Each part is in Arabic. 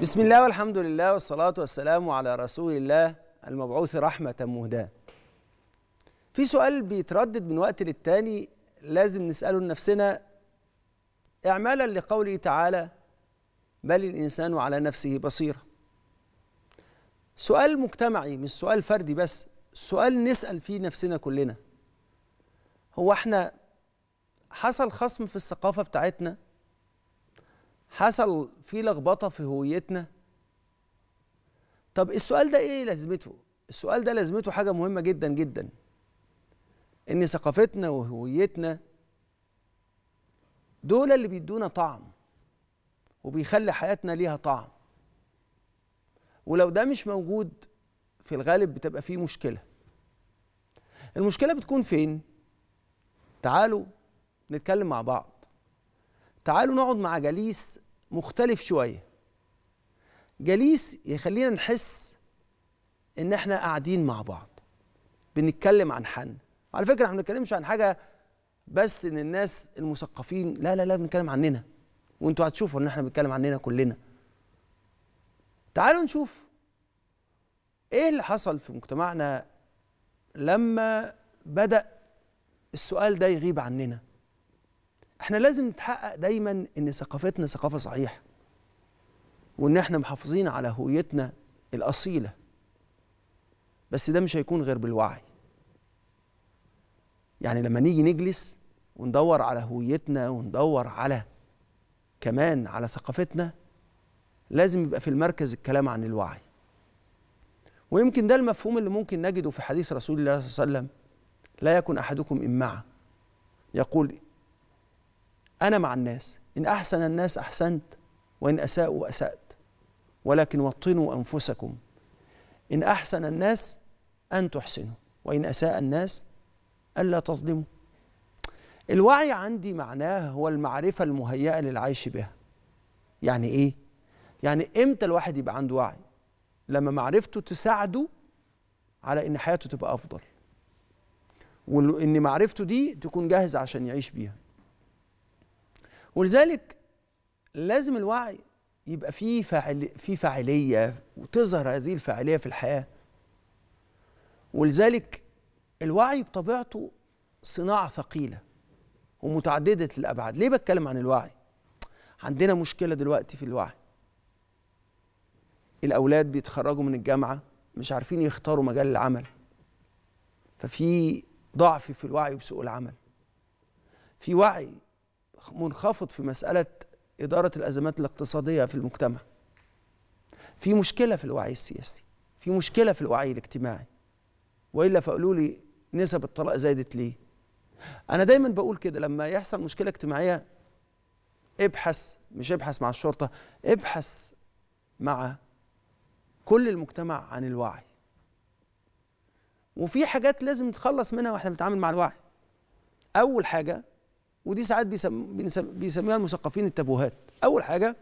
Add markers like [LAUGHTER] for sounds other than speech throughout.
بسم الله والحمد لله والصلاة والسلام على رسول الله المبعوث رحمة مهداة في سؤال بيتردد من وقت للتاني لازم نسأله لنفسنا إعمالا لقوله تعالى بل الإنسان على نفسه بصيرة سؤال مجتمعي مش سؤال فردي بس سؤال نسأل فيه نفسنا كلنا هو احنا حصل خصم في الثقافة بتاعتنا حصل في لخبطه في هويتنا طب السؤال ده ايه لازمته السؤال ده لازمته حاجه مهمه جدا جدا ان ثقافتنا وهويتنا دول اللي بيدونا طعم وبيخلي حياتنا ليها طعم ولو ده مش موجود في الغالب بتبقى فيه مشكله المشكله بتكون فين تعالوا نتكلم مع بعض تعالوا نقعد مع جليس مختلف شويه جليس يخلينا نحس ان احنا قاعدين مع بعض بنتكلم عن حن على فكره احنا ما بنتكلمش عن حاجه بس ان الناس المثقفين لا لا لا بنتكلم عننا وانتوا هتشوفوا ان احنا بنتكلم عننا كلنا تعالوا نشوف ايه اللي حصل في مجتمعنا لما بدا السؤال ده يغيب عننا احنا لازم نتحقق دايما ان ثقافتنا ثقافه صحيحه وان احنا محافظين على هويتنا الاصيله بس ده مش هيكون غير بالوعي يعني لما نيجي نجلس وندور على هويتنا وندور على كمان على ثقافتنا لازم يبقى في المركز الكلام عن الوعي ويمكن ده المفهوم اللي ممكن نجده في حديث رسول الله صلى الله عليه وسلم لا يكن احدكم امعه يقول أنا مع الناس إن أحسن الناس أحسنت وإن أساءوا أسأت ولكن وطنوا أنفسكم إن أحسن الناس أن تحسنوا وإن أساء الناس ألا تظلموا الوعي عندي معناه هو المعرفة المهيئة للعيش بها يعني إيه؟ يعني إمتى الواحد يبقى عنده وعي؟ لما معرفته تساعده على إن حياته تبقى أفضل وإن معرفته دي تكون جاهزة عشان يعيش بيها ولذلك لازم الوعي يبقى فيه فعل في فاعليه وتظهر هذه الفاعليه في الحياه ولذلك الوعي بطبيعته صناعه ثقيله ومتعدده الابعاد ليه بتكلم عن الوعي عندنا مشكله دلوقتي في الوعي الاولاد بيتخرجوا من الجامعه مش عارفين يختاروا مجال العمل ففي ضعف في الوعي بسوق العمل في وعي منخفض في مسألة إدارة الأزمات الاقتصادية في المجتمع في مشكلة في الوعي السياسي في مشكلة في الوعي الاجتماعي وإلا فقالوا لي نسب الطلاق زادت ليه أنا دايما بقول كده لما يحصل مشكلة اجتماعية ابحث مش ابحث مع الشرطة ابحث مع كل المجتمع عن الوعي وفي حاجات لازم نتخلص منها واحنا بنتعامل مع الوعي أول حاجة ودي ساعات بيسميها المثقفين التابوهات اول حاجه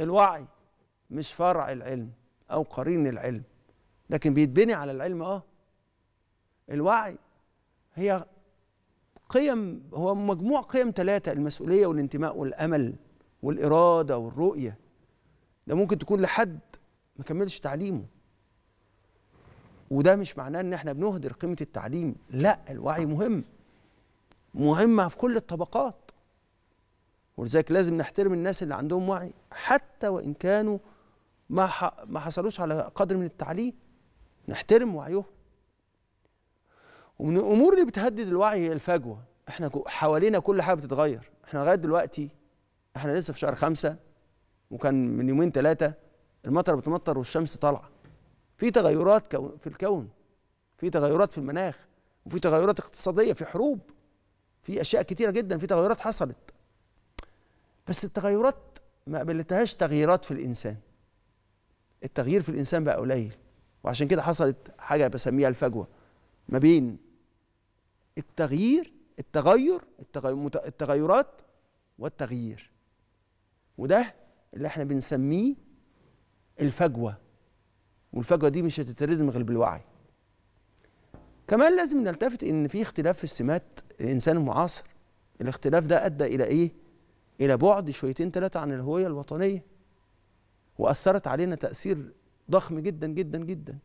الوعي مش فرع العلم او قرين العلم لكن بيتبني على العلم اه الوعي هي قيم هو مجموع قيم ثلاثه المسؤوليه والانتماء والامل والاراده والرؤيه ده ممكن تكون لحد ما كملش تعليمه وده مش معناه ان احنا بنهدر قيمه التعليم لا الوعي مهم مهمه في كل الطبقات ولذلك لازم نحترم الناس اللي عندهم وعي حتى وان كانوا ما ما حصلوش على قدر من التعليم نحترم وعيهم ومن الامور اللي بتهدد الوعي هي الفجوه احنا حوالينا كل حاجه بتتغير احنا لغايه دلوقتي احنا لسه في شهر خمسة وكان من يومين ثلاثه المطر بتمطر والشمس طالعه في تغيرات في الكون في تغيرات في المناخ وفي تغيرات اقتصاديه في حروب في اشياء كتيره جدا في تغيرات حصلت بس التغيرات ما قبلتهاش تغييرات في الانسان التغيير في الانسان بقى قليل وعشان كده حصلت حاجه بسميها الفجوه ما بين التغيير التغير التغيرات والتغيير وده اللي احنا بنسميه الفجوه والفجوه دي مش هتتردم غير بالوعي كمان لازم نلتفت ان في اختلاف في السمات الانسان المعاصر الاختلاف ده ادى الى ايه الى بعد شويتين ثلاثه عن الهويه الوطنيه واثرت علينا تاثير ضخم جدا جدا جدا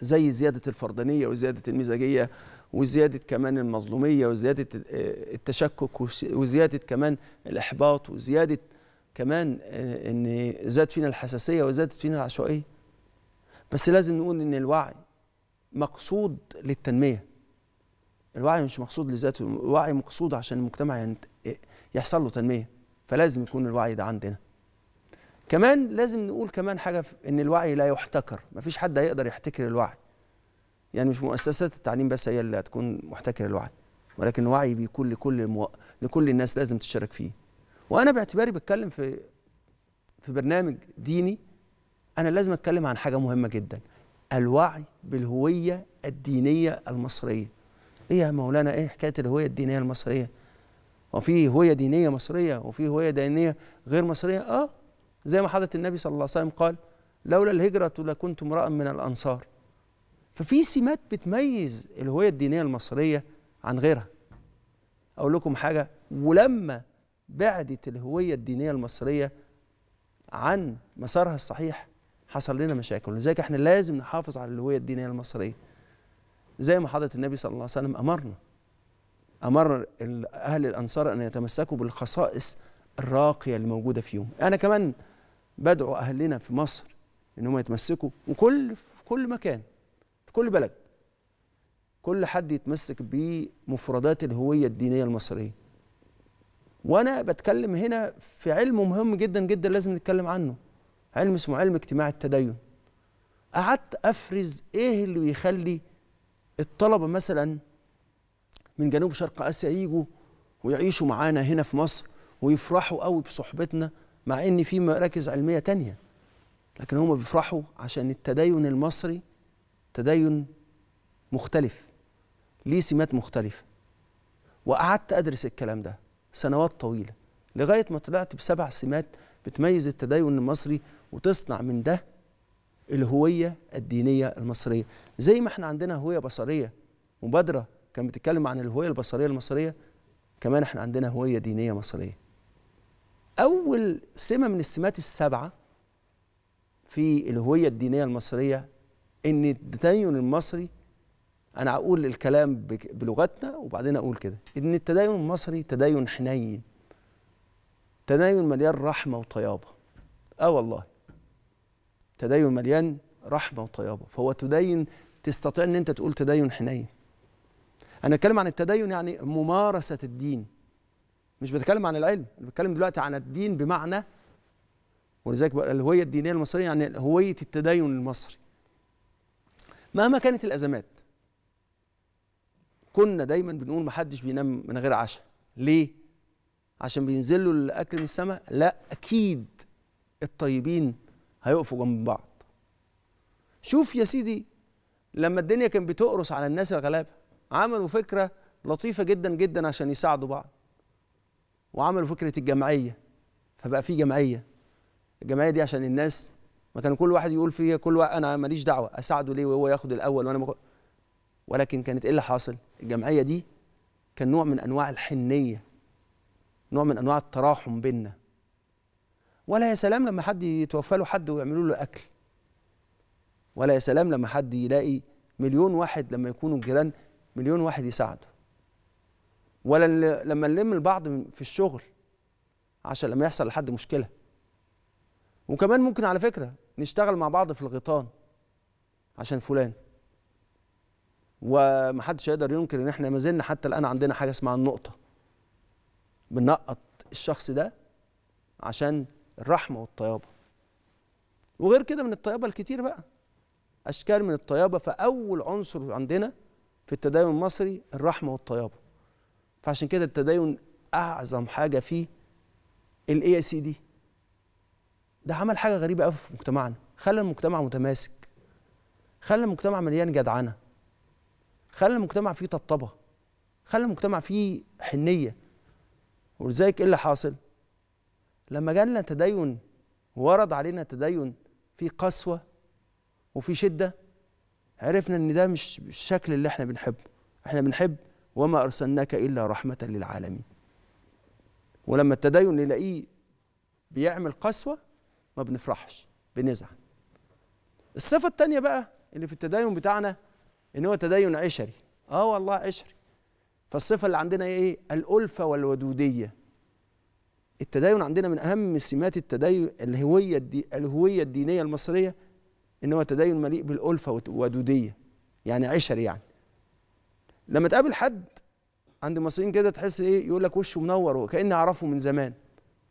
زي زياده الفردانيه وزياده المزاجيه وزياده كمان المظلوميه وزياده آه، التشكك وزياده كمان الاحباط وزياده كمان آه، ان زاد فينا الحساسيه وزادت فينا العشوائيه بس لازم نقول ان الوعي مقصود للتنميه الوعي مش مقصود لذاته الوعي مقصود عشان المجتمع يحصل له تنميه فلازم يكون الوعي ده عندنا كمان لازم نقول كمان حاجه ان الوعي لا يحتكر مفيش حد هيقدر يحتكر الوعي يعني مش مؤسسات التعليم بس هي اللي هتكون محتكره الوعي ولكن الوعي بيكون لكل المو... لكل الناس لازم تشارك فيه وانا باعتباري بتكلم في في برنامج ديني انا لازم اتكلم عن حاجه مهمه جدا الوعي بالهوية الدينية المصرية إيه يا مولانا إيه حكاية الهوية الدينية المصرية وفي هوية دينية مصرية وفي هوية دينية غير مصرية آه زي ما حضرة النبي صلى الله عليه وسلم قال لولا الهجرة لكنت امرأ من الأنصار ففي سمات بتميز الهوية الدينية المصرية عن غيرها أقول لكم حاجة ولما بعدت الهوية الدينية المصرية عن مسارها الصحيح حصل لنا مشاكل لذلك احنا لازم نحافظ على الهويه الدينيه المصريه زي ما حضره النبي صلى الله عليه وسلم امرنا امر اهل الانصار ان يتمسكوا بالخصائص الراقيه اللي موجوده فيهم انا كمان بدعو اهلنا في مصر ان هم يتمسكوا وكل في كل مكان في كل بلد كل حد يتمسك بمفردات الهويه الدينيه المصريه وانا بتكلم هنا في علم مهم جدا جدا لازم نتكلم عنه علم اسمه علم اجتماع التدين قعدت افرز ايه اللي بيخلي الطلبه مثلا من جنوب شرق اسيا يجوا ويعيشوا معانا هنا في مصر ويفرحوا قوي بصحبتنا مع ان في مراكز علميه تانية لكن هم بيفرحوا عشان التدين المصري تدين مختلف ليه سمات مختلفه وقعدت ادرس الكلام ده سنوات طويله لغايه ما طلعت بسبع سمات بتميز التدين المصري وتصنع من ده الهوية الدينية المصرية زي ما احنا عندنا هوية بصرية مبادرة كان بتتكلم عن الهوية البصرية المصرية كمان احنا عندنا هوية دينية مصرية أول سمة من السمات السبعة في الهوية الدينية المصرية إن التدين المصري أنا أقول الكلام بلغتنا وبعدين أقول كده إن التدين المصري تدين حنين تدين مليان رحمة وطيابة آه والله تدين مليان رحمه وطيابه فهو تدين تستطيع ان انت تقول تدين حنين انا اتكلم عن التدين يعني ممارسه الدين مش بتكلم عن العلم انا بتكلم دلوقتي عن الدين بمعنى ولذلك الهويه الدينيه المصريه يعني هويه التدين المصري مهما كانت الازمات كنا دايما بنقول محدش بينام من غير عشاء ليه عشان بينزلوا الاكل من السماء لا اكيد الطيبين هيقفوا جنب بعض شوف يا سيدي لما الدنيا كانت بتقرص على الناس الغلابه عملوا فكره لطيفه جدا جدا عشان يساعدوا بعض وعملوا فكره الجمعيه فبقى في جمعيه الجمعيه دي عشان الناس ما كان كل واحد يقول فيها كل واحد انا ماليش دعوه اساعده ليه وهو ياخد الاول وانا مخ... ولكن كانت ايه اللي حاصل الجمعيه دي كان نوع من انواع الحنيه نوع من انواع التراحم بيننا ولا يا سلام لما حد يتوفى له حد ويعملوا له اكل ولا يا سلام لما حد يلاقي مليون واحد لما يكونوا الجيران مليون واحد يساعده ولا لما نلم البعض في الشغل عشان لما يحصل لحد مشكله وكمان ممكن على فكره نشتغل مع بعض في الغيطان عشان فلان ومحدش يقدر ينكر ان احنا ما زلنا حتى الان عندنا حاجه اسمها النقطه بنقط الشخص ده عشان الرحمه والطيابه وغير كده من الطيابه الكتير بقى اشكال من الطيابه فاول عنصر عندنا في التدين المصري الرحمه والطيابه فعشان كده التدين اعظم حاجه فيه الاي سي دي ده عمل حاجه غريبه قوي في مجتمعنا خلى المجتمع متماسك خلى المجتمع مليان جدعنه خلى المجتمع فيه طبطبه خلى المجتمع فيه حنيه ولذلك ايه اللي حاصل لما جالنا تدين ورد علينا تدين في قسوة وفي شدة عرفنا ان ده مش الشكل اللي احنا بنحبه احنا بنحب وما ارسلناك الا رحمة للعالمين ولما التدين نلاقيه بيعمل قسوة ما بنفرحش بنزعل الصفة التانية بقى اللي في التدين بتاعنا ان هو تدين عشري اه والله عشري فالصفة اللي عندنا ايه الألفة والودودية التدين عندنا من اهم سمات التدين الهويه الدي الهويه الدينيه المصريه ان هو تدين مليء بالالفه والودوديه يعني عشر يعني لما تقابل حد عند المصريين كده تحس ايه يقول لك وشه منور وكاني اعرفه من زمان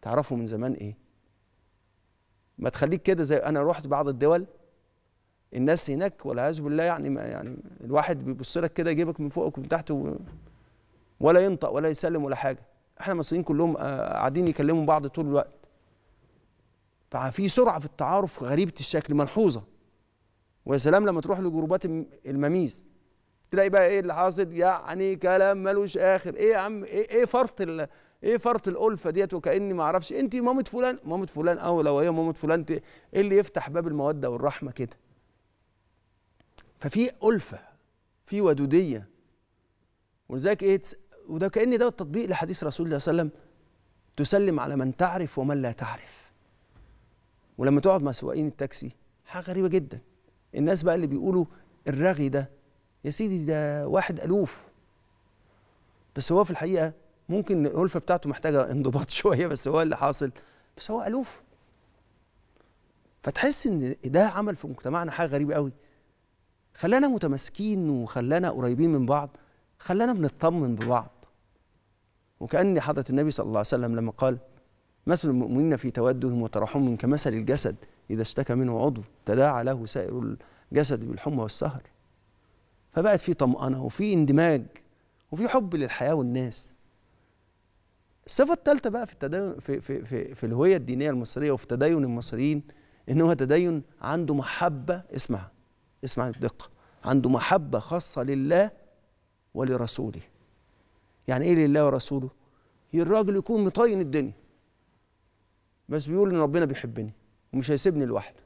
تعرفه من زمان ايه ما تخليك كده زي انا رحت بعض الدول الناس هناك والعياذ بالله يعني ما يعني الواحد بيبص لك كده يجيبك من فوقك ومن تحت ولا ينطق ولا يسلم ولا حاجه احنا المصريين كلهم آه، قاعدين يكلموا بعض طول الوقت ففي سرعه في التعارف غريبه الشكل ملحوظه ويا سلام لما تروح لجروبات المميز تلاقي بقى ايه اللي حاصل يعني كلام ملوش اخر ايه يا عم ايه ايه فرط ال... ايه فرط الالفه ديت وكاني ما اعرفش انت مامه فلان مامه فلان او لو هي مامه فلان ايه اللي يفتح باب الموده والرحمه كده ففي الفه في ودوديه ولذلك ايه وده كأن ده التطبيق لحديث رسول الله صلى الله عليه وسلم تسلم على من تعرف ومن لا تعرف ولما تقعد مع سواقين التاكسي حاجة غريبة جدا الناس بقى اللي بيقولوا الرغي ده يا سيدي ده واحد ألوف بس هو في الحقيقة ممكن الألفة بتاعته محتاجة انضباط [LAUGHS] شوية بس هو اللي حاصل بس هو ألوف فتحس إن ده عمل في مجتمعنا حاجة غريبة قوي خلانا متماسكين وخلانا قريبين من بعض خلانا بنطمن ببعض وكأن حضرة النبي صلى الله عليه وسلم لما قال مثل المؤمنين في تودهم وترحمهم كمثل الجسد إذا اشتكى منه عضو تداعى له سائر الجسد بالحمى والسهر فبقت في طمأنة وفي اندماج وفي حب للحياة والناس الصفة الثالثة بقى في التدين في في في, في الهوية الدينية المصرية وفي تدين المصريين إن هو تدين عنده محبة اسمع اسمع بدقة عنده محبة خاصة لله ولرسوله يعني ايه لله ورسوله الراجل يكون مطين الدنيا بس بيقول ان ربنا بيحبني ومش هيسيبني لوحدي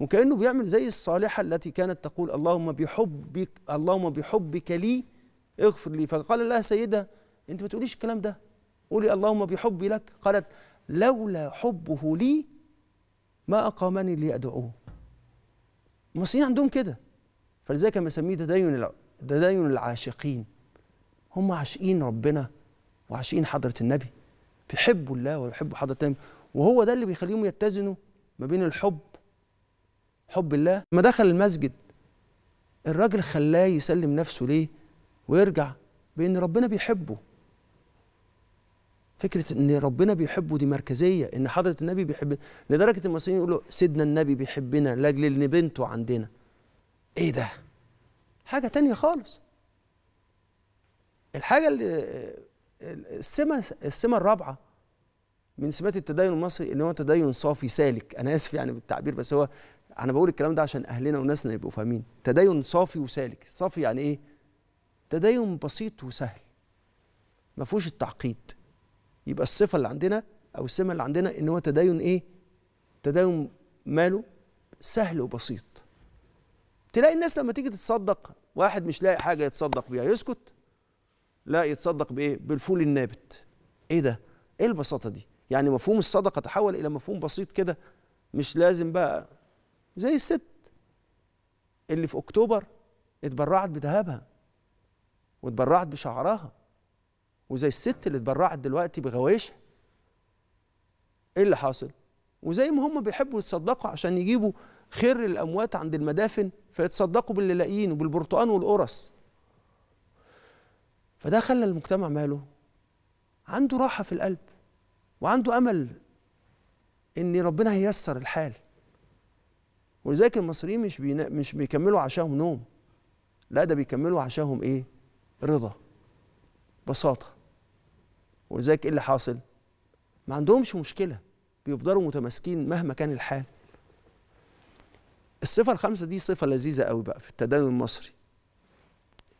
وكانه بيعمل زي الصالحه التي كانت تقول اللهم بحبك اللهم بحبك لي اغفر لي فقال لها سيده انت ما تقوليش الكلام ده قولي اللهم بحبي لك قالت لولا حبه لي ما اقامني لي ادعوه المصريين عندهم كده فلذلك بسميه تدين تدين العاشقين هم عاشقين ربنا وعاشقين حضرة النبي بيحبوا الله ويحبوا حضرة النبي وهو ده اللي بيخليهم يتزنوا ما بين الحب حب الله ما دخل المسجد الراجل خلاه يسلم نفسه ليه ويرجع بان ربنا بيحبه فكره ان ربنا بيحبه دي مركزيه ان حضره النبي بيحب لدرجه المصريين يقولوا سيدنا النبي بيحبنا لاجل ان بنته عندنا ايه ده حاجة تانية خالص الحاجة اللي السمة السمة الرابعة من سمات التدين المصري ان هو تدين صافي سالك انا اسف يعني بالتعبير بس هو انا بقول الكلام ده عشان اهلنا وناسنا يبقوا فاهمين تدين صافي وسالك صافي يعني ايه تدين بسيط وسهل ما فيهوش التعقيد يبقى الصفه اللي عندنا او السمه اللي عندنا ان هو تدين ايه تدين ماله سهل وبسيط تلاقي الناس لما تيجي تتصدق واحد مش لاقي حاجه يتصدق بيها يسكت لا يتصدق بايه بالفول النابت ايه ده ايه البساطه دي يعني مفهوم الصدقه تحول الى مفهوم بسيط كده مش لازم بقى زي الست اللي في اكتوبر اتبرعت بذهبها واتبرعت بشعرها وزي الست اللي اتبرعت دلوقتي بغوايشها ايه اللي حاصل وزي ما هم بيحبوا يتصدقوا عشان يجيبوا خير الاموات عند المدافن فيتصدقوا باللي لاقيين وبالبرتقان والقرص فده خلى المجتمع ماله عنده راحه في القلب وعنده امل ان ربنا هييسر الحال ولذلك المصريين مش بينا مش بيكملوا عشاهم نوم لا ده بيكملوا عشاهم ايه رضا بساطه ولذلك ايه اللي حاصل ما عندهمش مشكله بيفضلوا متماسكين مهما كان الحال الصفه الخامسه دي صفه لذيذه قوي بقى في التدين المصري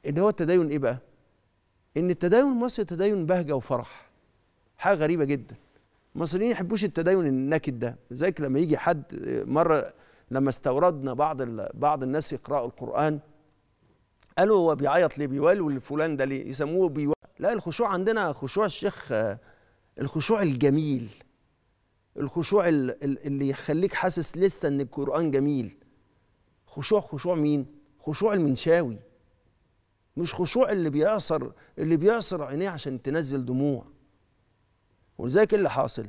اللي هو التدين ايه بقى ان التدين المصري تدين بهجه وفرح حاجه غريبه جدا المصريين يحبوش التدين النكد ده لذلك لما يجي حد مره لما استوردنا بعض بعض الناس يقرأوا القرآن قالوا هو بيعيط ليه بيوالوا لفلان ده ليه يسموه بيوال لا الخشوع عندنا خشوع الشيخ الخشوع الجميل الخشوع اللي يخليك حاسس لسه ان القرآن جميل خشوع خشوع مين خشوع المنشاوي مش خشوع اللي بيعصر اللي بيعصر عينيه عشان تنزل دموع ولذلك إيه اللي حاصل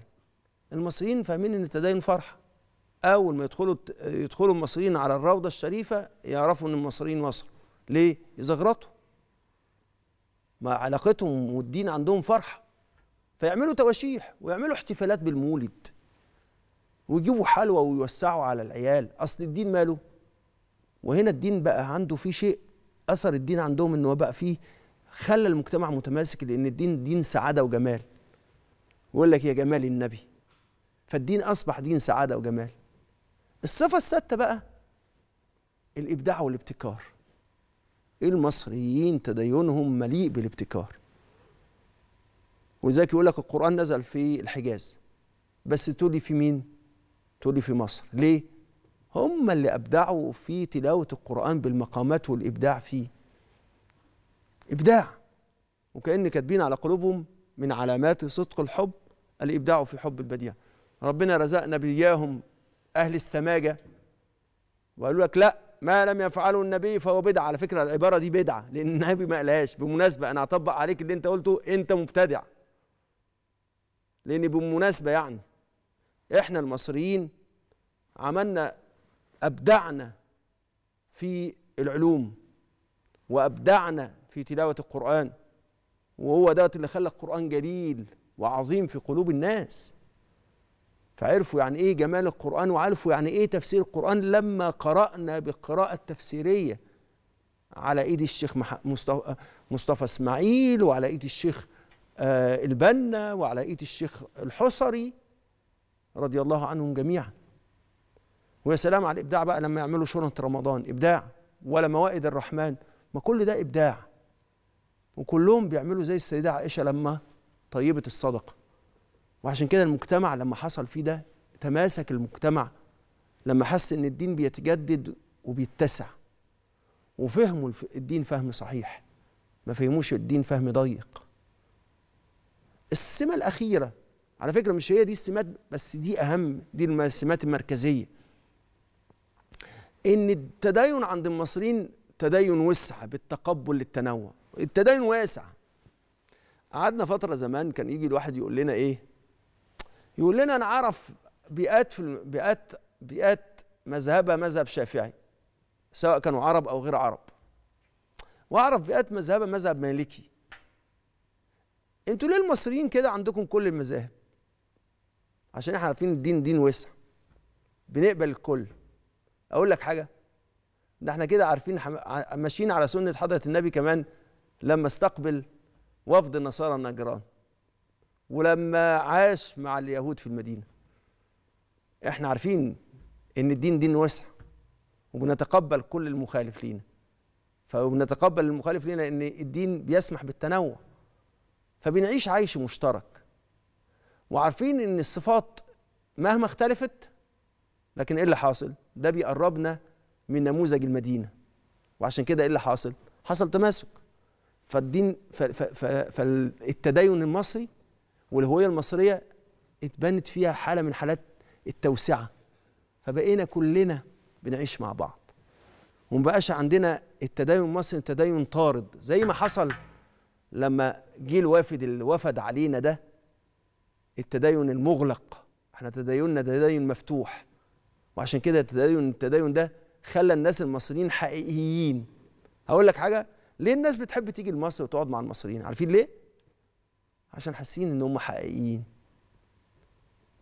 المصريين فاهمين ان التدين فرحه اول ما يدخلوا يدخلوا المصريين على الروضه الشريفه يعرفوا ان المصريين وصلوا ليه يزغرطوا ما علاقتهم والدين عندهم فرحه فيعملوا تواشيح ويعملوا احتفالات بالمولد ويجيبوا حلوى ويوسعوا على العيال اصل الدين ماله وهنا الدين بقى عنده فيه شيء اثر الدين عندهم ان هو بقى فيه خلى المجتمع متماسك لان الدين دين سعاده وجمال ويقول لك يا جمال النبي فالدين اصبح دين سعاده وجمال الصفه السادسه بقى الابداع والابتكار إيه المصريين تدينهم مليء بالابتكار ولذلك يقول لك القران نزل في الحجاز بس تقول لي في مين تقول لي في مصر ليه هم اللي أبدعوا في تلاوة القرآن بالمقامات والإبداع فيه إبداع وكأن كاتبين على قلوبهم من علامات صدق الحب الإبداع في حب البديع ربنا رزقنا بإياهم أهل السماجة وقالوا لك لا ما لم يفعله النبي فهو بدعة على فكرة العبارة دي بدعة لأن النبي ما قالهاش بمناسبة أنا هطبق عليك اللي أنت قلته أنت مبتدع لأن بمناسبة يعني إحنا المصريين عملنا ابدعنا في العلوم وابدعنا في تلاوه القران وهو ده اللي خلى القران جليل وعظيم في قلوب الناس فعرفوا يعني ايه جمال القران وعرفوا يعني ايه تفسير القران لما قرانا بالقراءه التفسيريه على ايد الشيخ مصطفى, مصطفى اسماعيل وعلى ايد الشيخ آه، البنا وعلى ايد الشيخ الحصري رضي الله عنهم جميعا ويا سلام على الابداع بقى لما يعملوا شورنة رمضان ابداع ولا موائد الرحمن ما كل ده ابداع وكلهم بيعملوا زي السيده عائشه لما طيبت الصدقه وعشان كده المجتمع لما حصل فيه ده تماسك المجتمع لما حس ان الدين بيتجدد وبيتسع وفهموا الدين فهم صحيح ما فهموش الدين فهم ضيق السمه الاخيره على فكره مش هي دي السمات بس دي اهم دي السمات المركزيه ان التدين عند المصريين تدين وسع بالتقبل للتنوع التدين واسع قعدنا فتره زمان كان يجي الواحد يقول لنا ايه يقول لنا انا اعرف بيئات في بيئات بيئات مذهبها مذهب شافعي سواء كانوا عرب او غير عرب واعرف بيئات مذهبها مذهب مالكي انتوا ليه المصريين كده عندكم كل المذاهب عشان احنا عارفين الدين دين وسع بنقبل الكل اقول لك حاجه ده احنا كده عارفين ماشيين على سنه حضره النبي كمان لما استقبل وفد النصارى النجران ولما عاش مع اليهود في المدينه احنا عارفين ان الدين دين واسع وبنتقبل كل المخالف لينا فبنتقبل المخالف لينا ان الدين بيسمح بالتنوع فبنعيش عيش مشترك وعارفين ان الصفات مهما اختلفت لكن ايه اللي حاصل ده بيقربنا من نموذج المدينه وعشان كده ايه اللي حاصل حصل تماسك فالدين فالتدين المصري والهويه المصريه اتبنت فيها حاله من حالات التوسعه فبقينا كلنا بنعيش مع بعض ومبقاش عندنا التدين المصري تدين طارد زي ما حصل لما جيل وافد الوفد علينا ده التدين المغلق احنا تديننا تدين مفتوح وعشان كده التدين التدين ده خلى الناس المصريين حقيقيين هقول لك حاجه ليه الناس بتحب تيجي لمصر وتقعد مع المصريين عارفين ليه عشان حاسين ان هم حقيقيين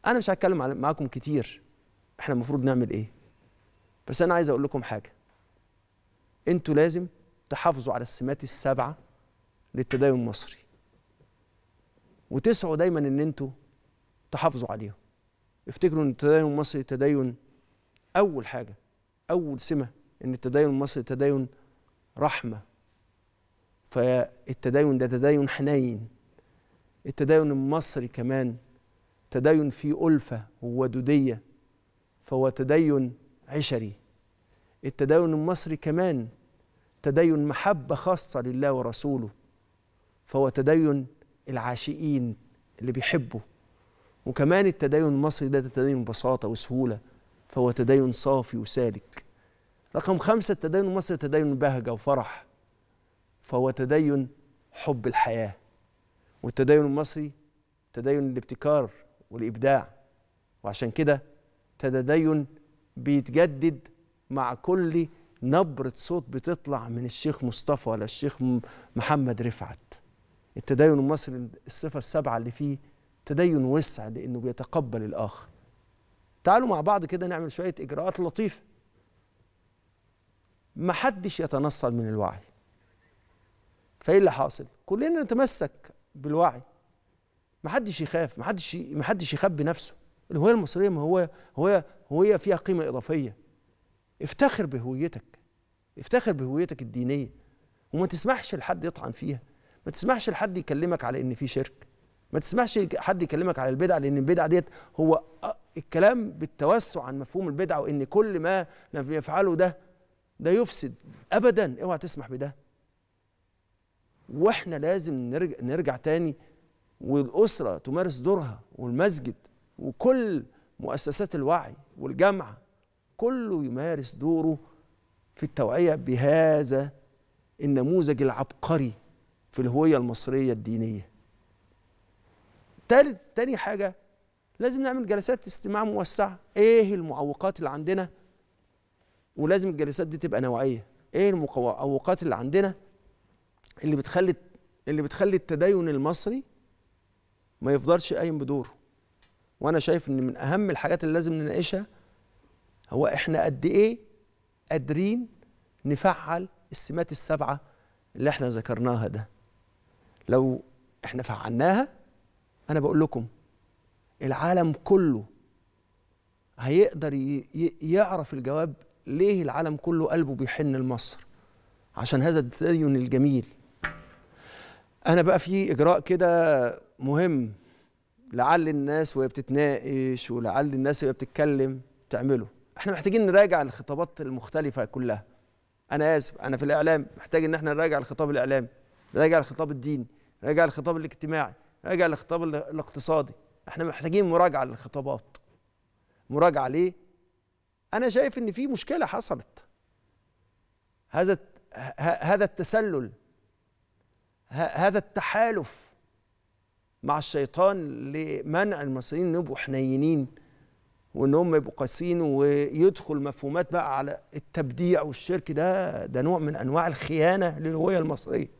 انا مش هتكلم معاكم كتير احنا المفروض نعمل ايه بس انا عايز اقول لكم حاجه انتوا لازم تحافظوا على السمات السبعه للتدين المصري وتسعوا دايما ان انتوا تحافظوا عليهم افتكروا ان التدين المصري تدين اول حاجه اول سمه ان التدين المصري تدين رحمه فالتدين ده تدين حنين التدين المصري كمان تدين فيه ألفة وودودية فهو تدين عشري التدين المصري كمان تدين محبة خاصة لله ورسوله فهو تدين العاشقين اللي بيحبوا وكمان التدين المصري ده تدين ببساطة وسهولة فهو تدين صافي وسالك رقم خمسة التدين المصري تدين بهجة وفرح فهو تدين حب الحياة والتدين المصري تدين الابتكار والإبداع وعشان كده تدين بيتجدد مع كل نبرة صوت بتطلع من الشيخ مصطفى ولا الشيخ محمد رفعت التدين المصري الصفة السبعة اللي فيه تدين وسع لأنه بيتقبل الآخر تعالوا مع بعض كده نعمل شوية إجراءات لطيفة محدش يتنصل من الوعي فايه اللي حاصل كلنا نتمسك بالوعي محدش يخاف محدش محدش يخبي نفسه الهويه المصريه ما هو هويه هويه فيها قيمه اضافيه افتخر بهويتك افتخر بهويتك الدينيه وما تسمحش لحد يطعن فيها ما تسمحش لحد يكلمك على ان في شرك ما تسمحش حد يكلمك على البدعه لان البدعه ديت هو آه، الكلام بالتوسع عن مفهوم البدعه وان كل ما يفعله ده ده يفسد ابدا اوعى تسمح بده واحنا لازم نرجع نرجع تاني والاسره تمارس دورها والمسجد وكل مؤسسات الوعي والجامعه كله يمارس دوره في التوعيه بهذا النموذج العبقري في الهويه المصريه الدينيه تالت تاني حاجة لازم نعمل جلسات استماع موسعة ايه المعوقات اللي عندنا ولازم الجلسات دي تبقى نوعية ايه المعوقات اللي عندنا اللي بتخلي اللي بتخلي التدين المصري ما يفضلش قايم بدوره وانا شايف ان من اهم الحاجات اللي لازم نناقشها هو احنا قد ايه قادرين نفعل السمات السبعه اللي احنا ذكرناها ده لو احنا فعلناها انا بقول لكم العالم كله هيقدر يعرف الجواب ليه العالم كله قلبه بيحن لمصر عشان هذا التدين الجميل انا بقى في اجراء كده مهم لعل الناس وهي بتتناقش ولعل الناس وهي بتتكلم تعمله احنا محتاجين نراجع الخطابات المختلفه كلها انا اسف انا في الاعلام محتاج ان احنا نراجع الخطاب الاعلامي نراجع الخطاب الديني نراجع الخطاب الاجتماعي راجع للخطاب الاقتصادي احنا محتاجين مراجعه للخطابات مراجعه ليه انا شايف ان في مشكله حصلت هذا هذا التسلل هذا التحالف مع الشيطان لمنع المصريين يبقوا حنينين وان هم يبقوا قاسيين ويدخل مفهومات بقى على التبديع والشرك ده ده نوع من انواع الخيانه للهويه المصريه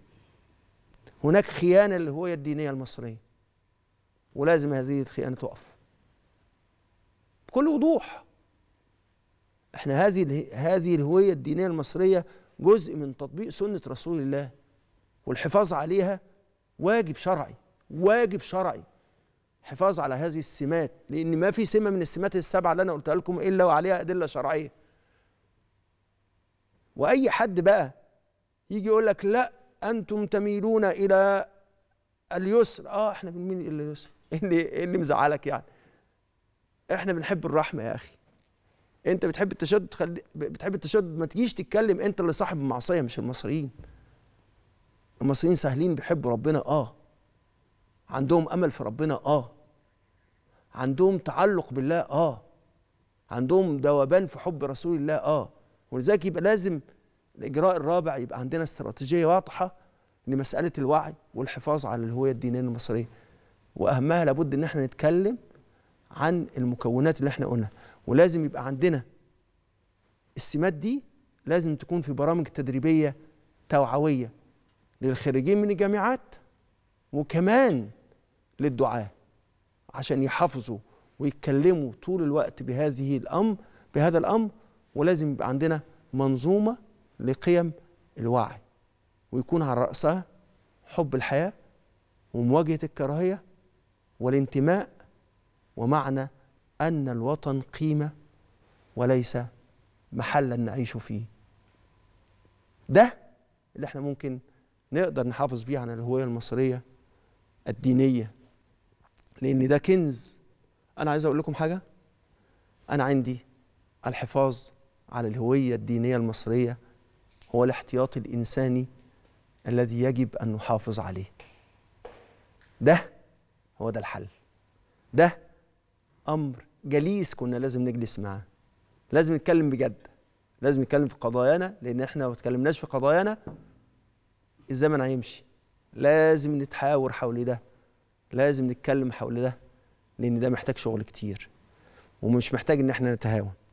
هناك خيانة للهوية الدينية المصرية ولازم هذه الخيانة تقف بكل وضوح احنا هذه هذه الهوية الدينية المصرية جزء من تطبيق سنة رسول الله والحفاظ عليها واجب شرعي واجب شرعي حفاظ على هذه السمات لان ما في سمه من السمات السبعه اللي انا قلتها لكم الا وعليها ادله شرعيه واي حد بقى يجي يقول لك لا انتم تميلون الى اليسر اه احنا بنميل الى اليسر [LAUGHS] اللي اللي مزعلك يعني احنا بنحب الرحمه يا اخي انت بتحب التشدد خلي بتحب التشدد ما تجيش تتكلم انت اللي صاحب المعصيه مش المصريين المصريين سهلين بيحبوا ربنا اه عندهم امل في ربنا اه عندهم تعلق بالله اه عندهم ذوبان في حب رسول الله اه ولذلك يبقى لازم الاجراء الرابع يبقى عندنا استراتيجيه واضحه لمساله الوعي والحفاظ على الهويه الدينيه المصريه واهمها لابد ان احنا نتكلم عن المكونات اللي احنا قلنا ولازم يبقى عندنا السمات دي لازم تكون في برامج تدريبيه توعويه للخريجين من الجامعات وكمان للدعاه عشان يحافظوا ويتكلموا طول الوقت بهذه الامر بهذا الامر ولازم يبقى عندنا منظومه لقيم الوعي ويكون على رأسها حب الحياة ومواجهة الكراهية والانتماء ومعنى أن الوطن قيمة وليس محلا نعيش فيه ده اللي احنا ممكن نقدر نحافظ بيه على الهوية المصرية الدينية لأن ده كنز أنا عايز أقول لكم حاجة أنا عندي الحفاظ على الهوية الدينية المصرية هو الاحتياط الانساني الذي يجب ان نحافظ عليه ده هو ده الحل ده امر جليس كنا لازم نجلس معاه لازم نتكلم بجد لازم نتكلم في قضايانا لان احنا لو اتكلمناش في قضايانا الزمن هيمشي لازم نتحاور حول ده لازم نتكلم حول ده لان ده محتاج شغل كتير ومش محتاج ان احنا نتهاون